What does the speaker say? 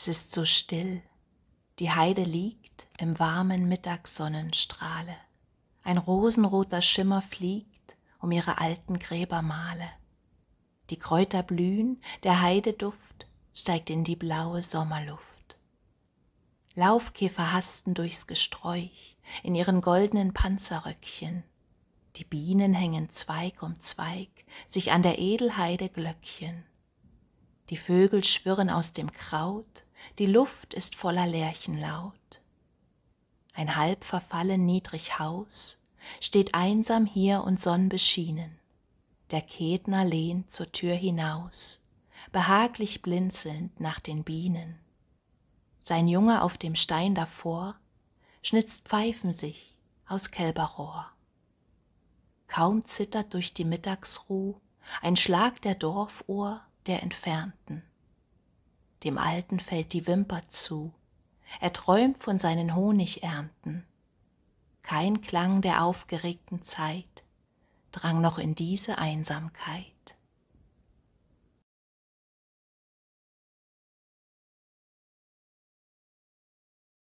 Es ist so still. Die Heide liegt im warmen Mittagssonnenstrahle. Ein rosenroter Schimmer fliegt um ihre alten Gräbermale. Die Kräuter blühen, der Heideduft steigt in die blaue Sommerluft. Laufkäfer hasten durchs Gesträuch in ihren goldenen Panzerröckchen. Die Bienen hängen Zweig um Zweig, sich an der Edelheide Glöckchen. Die Vögel schwirren aus dem Kraut, die Luft ist voller Lerchenlaut. Ein halb verfallen niedrig Haus steht einsam hier und sonnbeschienen. Der Ketner lehnt zur Tür hinaus, behaglich blinzelnd nach den Bienen. Sein Junge auf dem Stein davor schnitzt Pfeifen sich aus Kälberrohr. Kaum zittert durch die Mittagsruh ein Schlag der Dorfuhr der Entfernten. Dem Alten fällt die Wimper zu. Er träumt von seinen Honigernten. Kein Klang der aufgeregten Zeit drang noch in diese Einsamkeit.